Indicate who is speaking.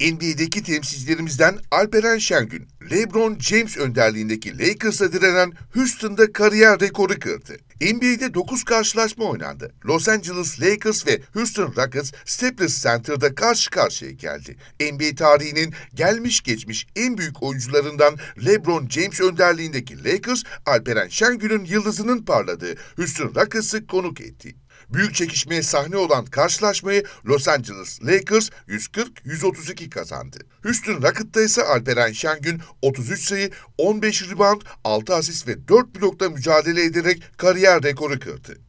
Speaker 1: NBA'deki temsilcilerimizden Alperen Şengün, LeBron James önderliğindeki Lakers'a direnen Houston'da kariyer rekoru kırdı. NBA'de 9 karşılaşma oynandı. Los Angeles Lakers ve Houston Rockets Staples Center'da karşı karşıya geldi. NBA tarihinin gelmiş geçmiş en büyük oyuncularından LeBron James önderliğindeki Lakers, Alperen Şengül'ün yıldızının parladığı Houston Rockets'ı konuk etti. Büyük çekişmeye sahne olan karşılaşmayı Los Angeles Lakers 140-132 kazandı. Houston Rocket'ta ise Alperen Şengün 33 sayı, 15 rebound, 6 asist ve 4 blokta mücadele ederek kariyer milyar rekoru kırdı.